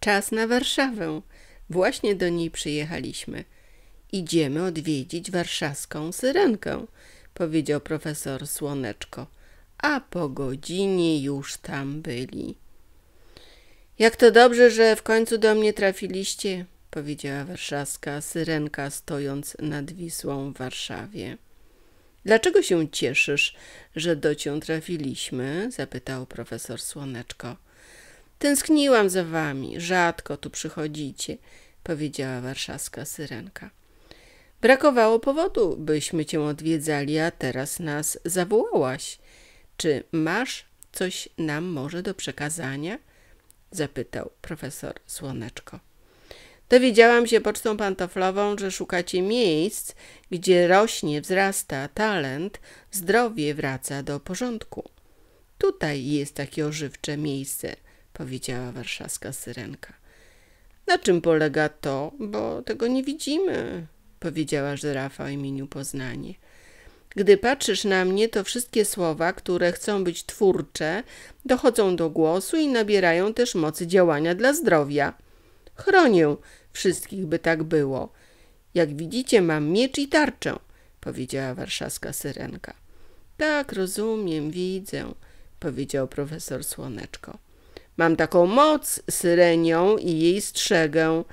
Czas na Warszawę. Właśnie do niej przyjechaliśmy. Idziemy odwiedzić warszawską syrenkę, powiedział profesor Słoneczko. A po godzinie już tam byli. Jak to dobrze, że w końcu do mnie trafiliście, powiedziała warszawska syrenka stojąc nad Wisłą w Warszawie. Dlaczego się cieszysz, że do cię trafiliśmy? zapytał profesor Słoneczko. Tęskniłam za wami, rzadko tu przychodzicie, powiedziała warszawska syrenka. Brakowało powodu, byśmy cię odwiedzali, a teraz nas zawołałaś. Czy masz coś nam może do przekazania? zapytał profesor Słoneczko. Dowiedziałam się pocztą pantoflową, że szukacie miejsc, gdzie rośnie, wzrasta talent, zdrowie wraca do porządku. Tutaj jest takie ożywcze miejsce – powiedziała warszawska syrenka. Na czym polega to, bo tego nie widzimy, powiedziała żyrafa o imieniu Poznanie. Gdy patrzysz na mnie, to wszystkie słowa, które chcą być twórcze, dochodzą do głosu i nabierają też mocy działania dla zdrowia. Chronię wszystkich, by tak było. Jak widzicie, mam miecz i tarczę, powiedziała warszawska syrenka. Tak, rozumiem, widzę, powiedział profesor Słoneczko. Mam taką moc, syrenią i jej strzegę.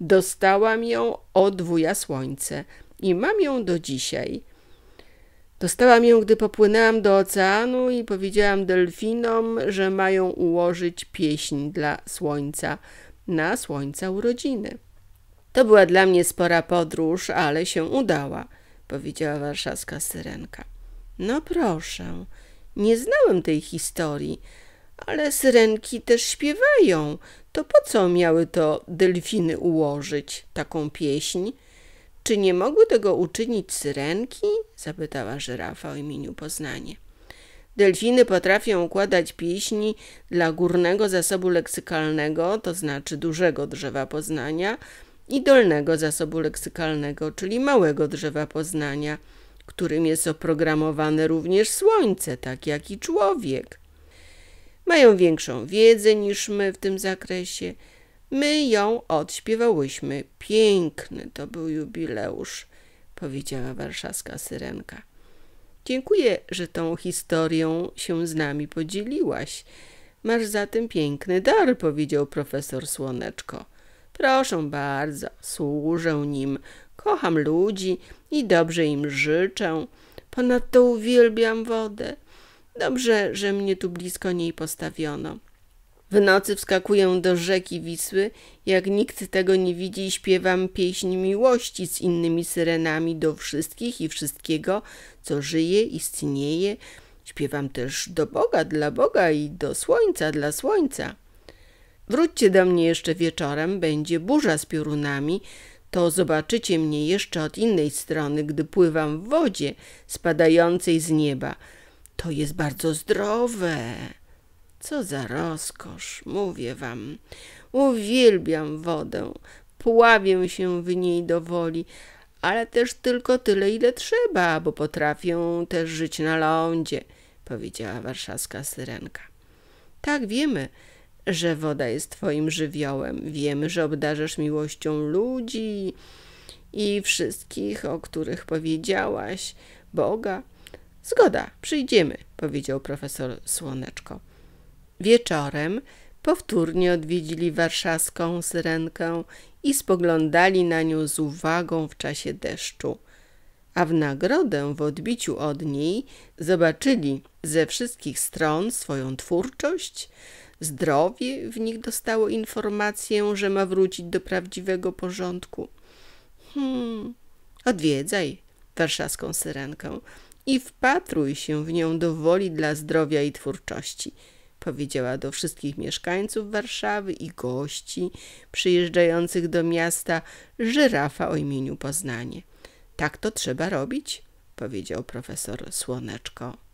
Dostałam ją od wuja słońce i mam ją do dzisiaj. Dostałam ją, gdy popłynęłam do oceanu i powiedziałam delfinom, że mają ułożyć pieśń dla słońca na słońca urodziny. To była dla mnie spora podróż, ale się udała, powiedziała warszawska syrenka. No proszę, nie znałem tej historii. Ale syrenki też śpiewają. To po co miały to delfiny ułożyć, taką pieśń? Czy nie mogły tego uczynić syrenki? Zapytała żyrafa o imieniu Poznanie. Delfiny potrafią układać pieśni dla górnego zasobu leksykalnego, to znaczy dużego drzewa Poznania, i dolnego zasobu leksykalnego, czyli małego drzewa Poznania, którym jest oprogramowane również słońce, tak jak i człowiek mają większą wiedzę niż my w tym zakresie. My ją odśpiewałyśmy. Piękny to był jubileusz, powiedziała warszawska syrenka. Dziękuję, że tą historią się z nami podzieliłaś. Masz zatem piękny dar, powiedział profesor Słoneczko. Proszę bardzo, służę nim, kocham ludzi i dobrze im życzę. Ponadto uwielbiam wodę. Dobrze, że mnie tu blisko niej postawiono. W nocy wskakuję do rzeki Wisły, jak nikt tego nie widzi śpiewam pieśń miłości z innymi syrenami do wszystkich i wszystkiego, co żyje, istnieje. Śpiewam też do Boga dla Boga i do słońca dla słońca. Wróćcie do mnie jeszcze wieczorem, będzie burza z piorunami, to zobaczycie mnie jeszcze od innej strony, gdy pływam w wodzie spadającej z nieba – to jest bardzo zdrowe. Co za rozkosz, mówię wam. Uwielbiam wodę, pławię się w niej do woli, ale też tylko tyle, ile trzeba, bo potrafię też żyć na lądzie, powiedziała warszawska syrenka. Tak wiemy, że woda jest twoim żywiołem. Wiemy, że obdarzasz miłością ludzi i wszystkich, o których powiedziałaś, Boga, Zgoda, przyjdziemy, powiedział profesor Słoneczko. Wieczorem powtórnie odwiedzili warszawską syrenkę i spoglądali na nią z uwagą w czasie deszczu. A w nagrodę w odbiciu od niej zobaczyli ze wszystkich stron swoją twórczość. Zdrowie w nich dostało informację, że ma wrócić do prawdziwego porządku. Hmm, odwiedzaj warszawską syrenkę i wpatruj się w nią do woli dla zdrowia i twórczości powiedziała do wszystkich mieszkańców Warszawy i gości przyjeżdżających do miasta żyrafa o imieniu Poznanie. Tak to trzeba robić, powiedział profesor Słoneczko.